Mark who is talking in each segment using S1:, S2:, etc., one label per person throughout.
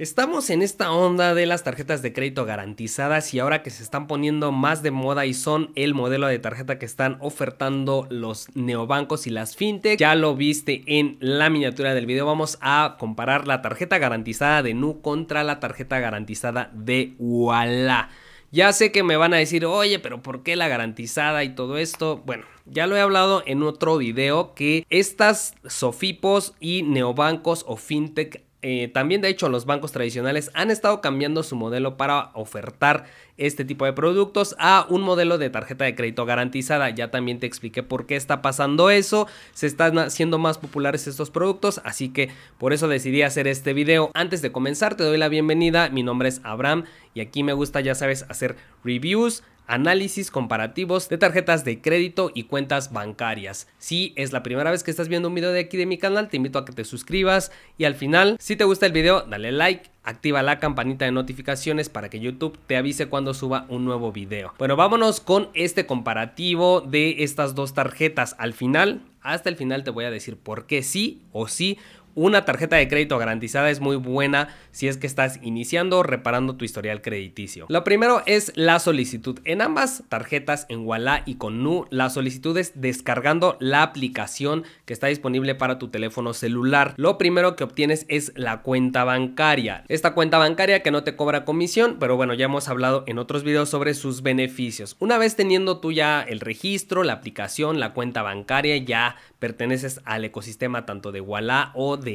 S1: Estamos en esta onda de las tarjetas de crédito garantizadas y ahora que se están poniendo más de moda y son el modelo de tarjeta que están ofertando los neobancos y las fintech. Ya lo viste en la miniatura del video. Vamos a comparar la tarjeta garantizada de Nu contra la tarjeta garantizada de Walla. Ya sé que me van a decir, oye, pero ¿por qué la garantizada y todo esto? Bueno, ya lo he hablado en otro video que estas Sofipos y neobancos o fintech eh, también de hecho los bancos tradicionales han estado cambiando su modelo para ofertar este tipo de productos a un modelo de tarjeta de crédito garantizada. Ya también te expliqué por qué está pasando eso. Se están haciendo más populares estos productos, así que por eso decidí hacer este video. Antes de comenzar te doy la bienvenida. Mi nombre es Abraham y aquí me gusta ya sabes hacer reviews análisis comparativos de tarjetas de crédito y cuentas bancarias. Si es la primera vez que estás viendo un video de aquí de mi canal, te invito a que te suscribas y al final, si te gusta el video, dale like activa la campanita de notificaciones para que YouTube te avise cuando suba un nuevo video. Bueno, vámonos con este comparativo de estas dos tarjetas al final. Hasta el final te voy a decir por qué sí o sí una tarjeta de crédito garantizada es muy buena si es que estás iniciando o reparando tu historial crediticio. Lo primero es la solicitud. En ambas tarjetas, en Walla y con Nu, la solicitud es descargando la aplicación que está disponible para tu teléfono celular. Lo primero que obtienes es la cuenta bancaria. Esta cuenta bancaria que no te cobra comisión, pero bueno, ya hemos hablado en otros videos sobre sus beneficios. Una vez teniendo tú ya el registro, la aplicación, la cuenta bancaria, ya perteneces al ecosistema tanto de Walla o de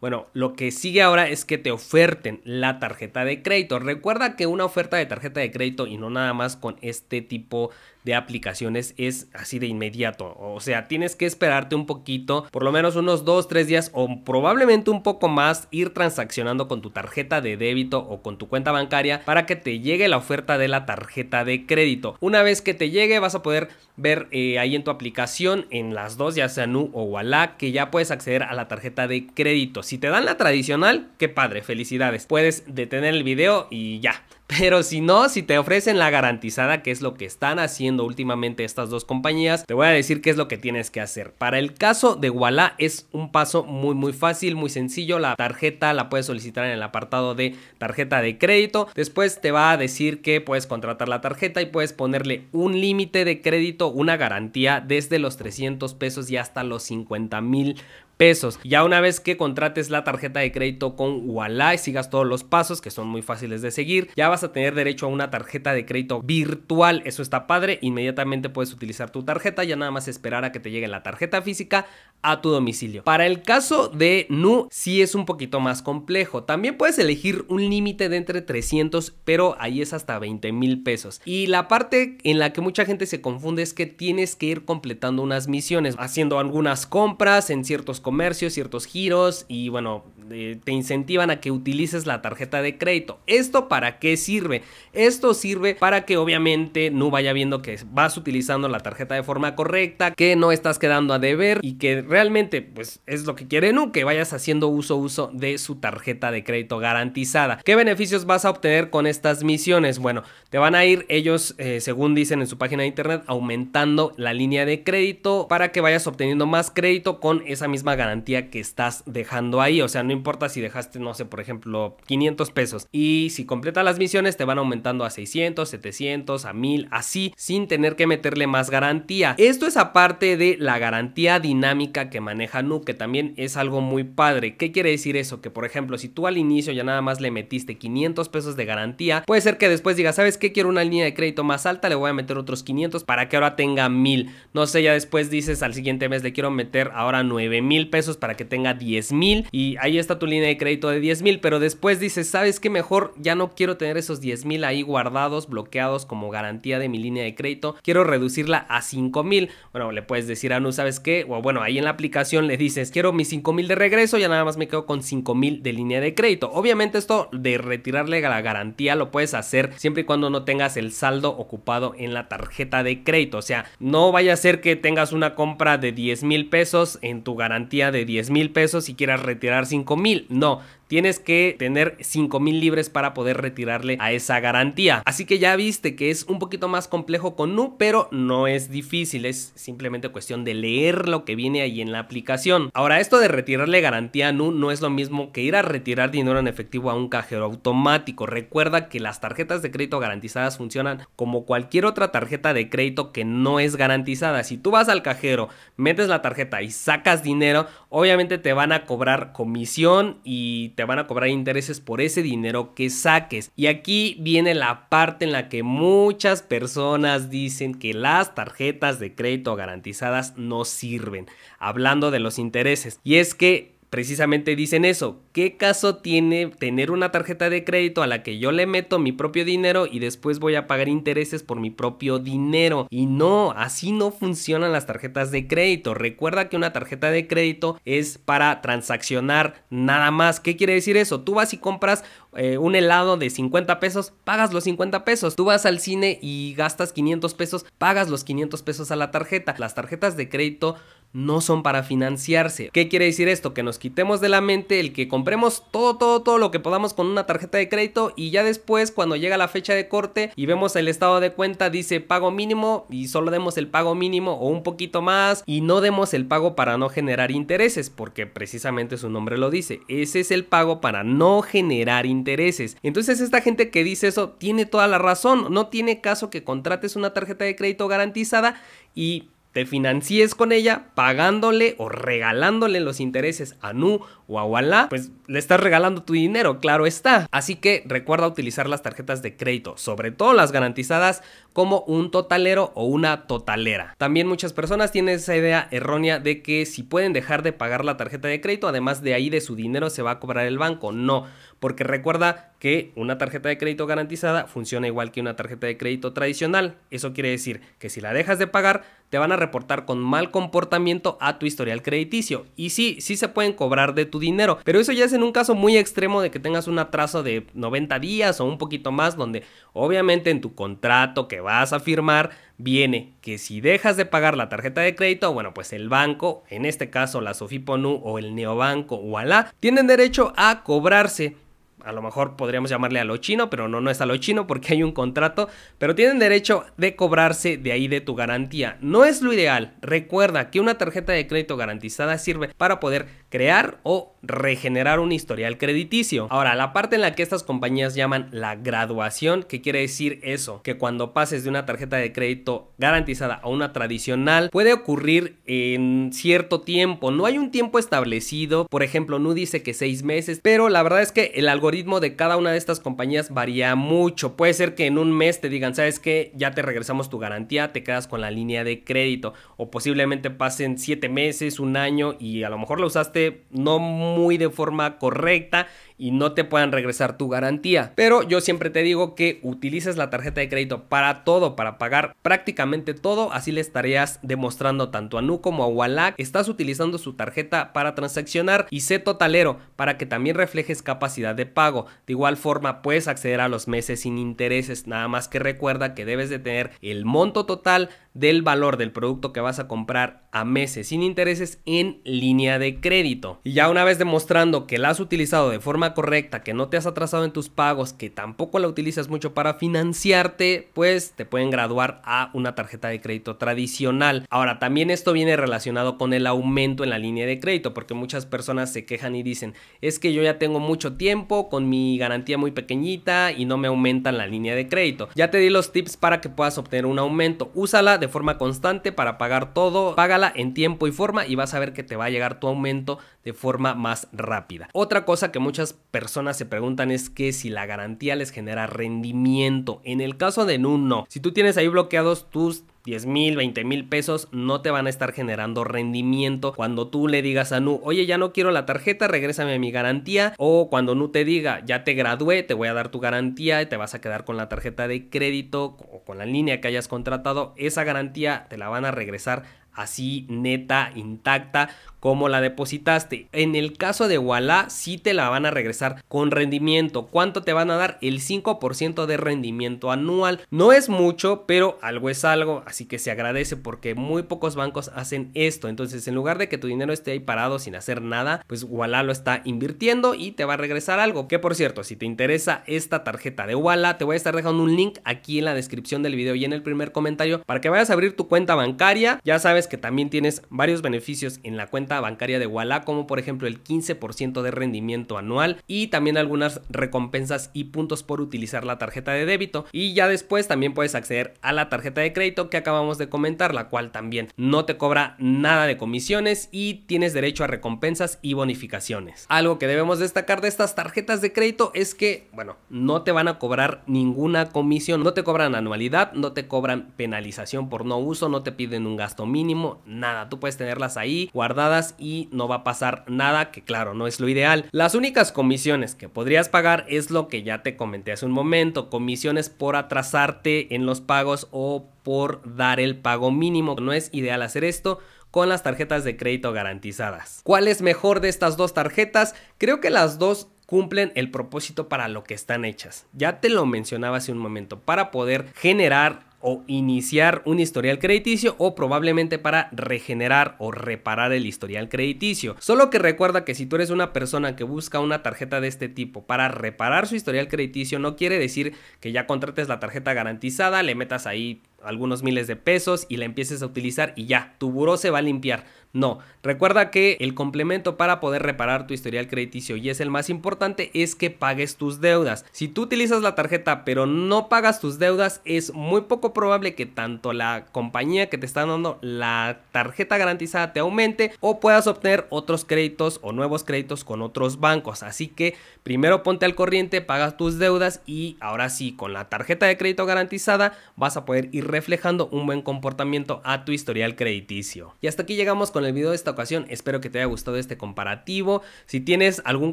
S1: bueno, lo que sigue ahora es que te oferten la tarjeta de crédito. Recuerda que una oferta de tarjeta de crédito y no nada más con este tipo de aplicaciones es así de inmediato. O sea, tienes que esperarte un poquito, por lo menos unos 2, 3 días o probablemente un poco más, ir transaccionando con tu tarjeta de débito o con tu cuenta bancaria para que te llegue la oferta de la tarjeta de crédito. Una vez que te llegue vas a poder ver eh, ahí en tu aplicación, en las dos, ya sea Nu o Walla, que ya puedes acceder a la tarjeta de crédito. Si te dan la tradicional, qué padre, felicidades. Puedes detener el video y ya, pero si no, si te ofrecen la garantizada, que es lo que están haciendo últimamente estas dos compañías, te voy a decir qué es lo que tienes que hacer. Para el caso de Walla es un paso muy muy fácil, muy sencillo. La tarjeta la puedes solicitar en el apartado de tarjeta de crédito. Después te va a decir que puedes contratar la tarjeta y puedes ponerle un límite de crédito, una garantía desde los 300 pesos y hasta los 50 mil pesos. Ya una vez que contrates la tarjeta de crédito con Walla y sigas todos los pasos que son muy fáciles de seguir, ya vas vas a tener derecho a una tarjeta de crédito virtual. Eso está padre. Inmediatamente puedes utilizar tu tarjeta. Ya nada más esperar a que te llegue la tarjeta física a tu domicilio. Para el caso de Nu, si es un poquito más complejo. También puedes elegir un límite de entre 300, pero ahí es hasta 20 mil pesos. Y la parte en la que mucha gente se confunde es que tienes que ir completando unas misiones, haciendo algunas compras en ciertos comercios, ciertos giros y bueno, te incentivan a que utilices la tarjeta de crédito. ¿Esto para qué sirve? Esto sirve para que obviamente no vaya viendo que vas utilizando la tarjeta de forma correcta, que no estás quedando a deber y que realmente pues es lo que quiere Nu, que vayas haciendo uso uso de su tarjeta de crédito garantizada. ¿Qué beneficios vas a obtener con estas misiones? Bueno, te van a ir ellos, eh, según dicen en su página de internet, aumentando la línea de crédito para que vayas obteniendo más crédito con esa misma garantía que estás dejando ahí. O sea, no importa si dejaste, no sé, por ejemplo, 500 pesos. Y si completas las misiones, te van aumentando a 600, 700, a 1000, así, sin tener que meterle más garantía. Esto es aparte de la garantía dinámica que maneja Nuke que también es algo muy padre. ¿Qué quiere decir eso? Que, por ejemplo, si tú al inicio ya nada más le metiste 500 pesos de garantía, puede ser que después digas, ¿sabes que Quiero una línea de crédito más alta, le voy a meter otros 500 para que ahora tenga 1000. No sé, ya después dices al siguiente mes le quiero meter ahora 9000 pesos para que tenga 10000 y ahí está tu línea de crédito de 10 mil, pero después dices, ¿sabes qué? Mejor ya no quiero tener esos 10 mil ahí guardados, bloqueados como garantía de mi línea de crédito, quiero reducirla a 5 mil. Bueno, le puedes decir a Nu, ¿sabes qué? O bueno, ahí en la aplicación le dices, quiero mis 5 mil de regreso, ya nada más me quedo con 5 mil de línea de crédito. Obviamente esto de retirarle la garantía lo puedes hacer siempre y cuando no tengas el saldo ocupado en la tarjeta de crédito. O sea, no vaya a ser que tengas una compra de 10 mil pesos en tu garantía de 10 mil pesos y quieras retirar 5 mil. No, tienes que tener 5 mil libres para poder retirarle a esa garantía. Así que ya viste que es un poquito más complejo con Nu, pero no es difícil, es simplemente cuestión de leer lo que viene ahí en la aplicación. Ahora, esto de retirarle garantía a Nu no es lo mismo que ir a retirar dinero en efectivo a un cajero automático. Recuerda que las tarjetas de crédito garantizadas funcionan como cualquier otra tarjeta de crédito que no es garantizada. Si tú vas al cajero, metes la tarjeta y sacas dinero, obviamente te van a cobrar comisión y te van a cobrar intereses por ese dinero que saques. Y aquí viene la parte en la que muchas personas dicen que las tarjetas de crédito garantizadas no sirven, hablando de los intereses. Y es que precisamente dicen eso. ¿Qué caso tiene tener una tarjeta de crédito a la que yo le meto mi propio dinero y después voy a pagar intereses por mi propio dinero? Y no, así no funcionan las tarjetas de crédito. Recuerda que una tarjeta de crédito es para transaccionar nada más. ¿Qué quiere decir eso? Tú vas y compras eh, un helado de 50 pesos, pagas los 50 pesos. Tú vas al cine y gastas 500 pesos, pagas los 500 pesos a la tarjeta. Las tarjetas de crédito no son para financiarse. ¿Qué quiere decir esto? Que nos quitemos de la mente el que compremos todo, todo, todo lo que podamos con una tarjeta de crédito y ya después cuando llega la fecha de corte y vemos el estado de cuenta dice pago mínimo y solo demos el pago mínimo o un poquito más y no demos el pago para no generar intereses porque precisamente su nombre lo dice. Ese es el pago para no generar intereses. Entonces esta gente que dice eso tiene toda la razón. No tiene caso que contrates una tarjeta de crédito garantizada y te financies con ella pagándole o regalándole los intereses a Nu o pues le estás regalando tu dinero, claro está. Así que recuerda utilizar las tarjetas de crédito, sobre todo las garantizadas, como un totalero o una totalera. También muchas personas tienen esa idea errónea de que si pueden dejar de pagar la tarjeta de crédito, además de ahí de su dinero se va a cobrar el banco. No, porque recuerda que una tarjeta de crédito garantizada funciona igual que una tarjeta de crédito tradicional. Eso quiere decir que si la dejas de pagar, te van a reportar con mal comportamiento a tu historial crediticio. Y sí, sí se pueden cobrar de tu dinero. Pero eso ya es en un caso muy extremo de que tengas un atraso de 90 días o un poquito más, donde obviamente en tu contrato que vas a firmar viene que si dejas de pagar la tarjeta de crédito, bueno, pues el banco, en este caso la Sofiponu o el Neobanco o Alá, tienen derecho a cobrarse a lo mejor podríamos llamarle a lo chino, pero no, no es a lo chino porque hay un contrato, pero tienen derecho de cobrarse de ahí de tu garantía. No es lo ideal. Recuerda que una tarjeta de crédito garantizada sirve para poder crear o regenerar un historial crediticio. Ahora, la parte en la que estas compañías llaman la graduación, ¿qué quiere decir eso? Que cuando pases de una tarjeta de crédito garantizada a una tradicional, puede ocurrir en cierto tiempo. No hay un tiempo establecido, por ejemplo, no dice que seis meses, pero la verdad es que el algoritmo de cada una de estas compañías varía mucho. Puede ser que en un mes te digan, ¿sabes qué? Ya te regresamos tu garantía, te quedas con la línea de crédito, o posiblemente pasen siete meses, un año y a lo mejor lo usaste no muy de forma correcta y no te puedan regresar tu garantía. Pero yo siempre te digo que utilices la tarjeta de crédito para todo, para pagar prácticamente todo. Así le estarías demostrando tanto a Nu como a Walla estás utilizando su tarjeta para transaccionar y sé totalero para que también reflejes capacidad de pago. De igual forma puedes acceder a los meses sin intereses, nada más que recuerda que debes de tener el monto total del valor del producto que vas a comprar a meses sin intereses en línea de crédito. Y ya una vez demostrando que la has utilizado de forma correcta, que no te has atrasado en tus pagos, que tampoco la utilizas mucho para financiarte, pues te pueden graduar a una tarjeta de crédito tradicional. Ahora, también esto viene relacionado con el aumento en la línea de crédito, porque muchas personas se quejan y dicen, es que yo ya tengo mucho tiempo con mi garantía muy pequeñita y no me aumentan la línea de crédito. Ya te di los tips para que puedas obtener un aumento. Úsala de forma constante para pagar todo, págala en tiempo y forma y vas a ver que te va a llegar tu aumento de forma más rápida. Otra cosa que muchas personas se preguntan es que si la garantía les genera rendimiento. En el caso de Nuno, Si tú tienes ahí bloqueados tus 10 mil, 20 mil pesos no te van a estar generando rendimiento cuando tú le digas a Nu, oye, ya no quiero la tarjeta, regrésame mi garantía, o cuando Nu te diga, ya te gradué, te voy a dar tu garantía y te vas a quedar con la tarjeta de crédito o con la línea que hayas contratado, esa garantía te la van a regresar así neta, intacta, como la depositaste. En el caso de Walla, sí te la van a regresar con rendimiento. ¿Cuánto te van a dar? El 5% de rendimiento anual. No es mucho, pero algo es algo. Así que se agradece porque muy pocos bancos hacen esto. Entonces, en lugar de que tu dinero esté ahí parado sin hacer nada, pues Walla lo está invirtiendo y te va a regresar algo. Que por cierto, si te interesa esta tarjeta de Walla, te voy a estar dejando un link aquí en la descripción del video y en el primer comentario para que vayas a abrir tu cuenta bancaria. Ya sabes que también tienes varios beneficios en la cuenta bancaria de Walla, como por ejemplo el 15% de rendimiento anual y también algunas recompensas y puntos por utilizar la tarjeta de débito. Y ya después también puedes acceder a la tarjeta de crédito que acabamos de comentar, la cual también no te cobra nada de comisiones y tienes derecho a recompensas y bonificaciones. Algo que debemos destacar de estas tarjetas de crédito es que, bueno, no te van a cobrar ninguna comisión, no te cobran anualidad, no te cobran penalización por no uso, no te piden un gasto mínimo, nada, tú puedes tenerlas ahí guardadas y no va a pasar nada, que claro, no es lo ideal. Las únicas comisiones que podrías pagar es lo que ya te comenté hace un momento, comisiones por atrasarte en los pagos o por dar el pago mínimo. No es ideal hacer esto con las tarjetas de crédito garantizadas. ¿Cuál es mejor de estas dos tarjetas? Creo que las dos cumplen el propósito para lo que están hechas. Ya te lo mencionaba hace un momento, para poder generar o iniciar un historial crediticio o probablemente para regenerar o reparar el historial crediticio. Solo que recuerda que si tú eres una persona que busca una tarjeta de este tipo para reparar su historial crediticio, no quiere decir que ya contrates la tarjeta garantizada, le metas ahí algunos miles de pesos y la empieces a utilizar y ya, tu buró se va a limpiar. No, recuerda que el complemento para poder reparar tu historial crediticio y es el más importante es que pagues tus deudas. Si tú utilizas la tarjeta pero no pagas tus deudas, es muy poco probable que tanto la compañía que te está dando la tarjeta garantizada te aumente o puedas obtener otros créditos o nuevos créditos con otros bancos. Así que primero ponte al corriente, pagas tus deudas y ahora sí, con la tarjeta de crédito garantizada vas a poder ir reflejando un buen comportamiento a tu historial crediticio. Y hasta aquí llegamos con el video de esta ocasión, espero que te haya gustado este comparativo. Si tienes algún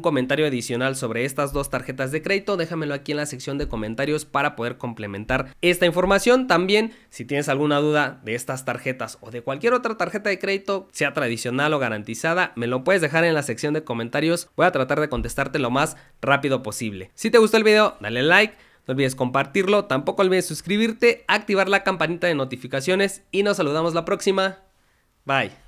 S1: comentario adicional sobre estas dos tarjetas de crédito, déjamelo aquí en la sección de comentarios para poder complementar esta información. También, si tienes alguna duda de estas tarjetas o de cualquier otra tarjeta de crédito, sea tradicional o garantizada, me lo puedes dejar en la sección de comentarios. Voy a tratar de contestarte lo más rápido posible. Si te gustó el video, dale like. No olvides compartirlo, tampoco olvides suscribirte, activar la campanita de notificaciones y nos saludamos la próxima. Bye.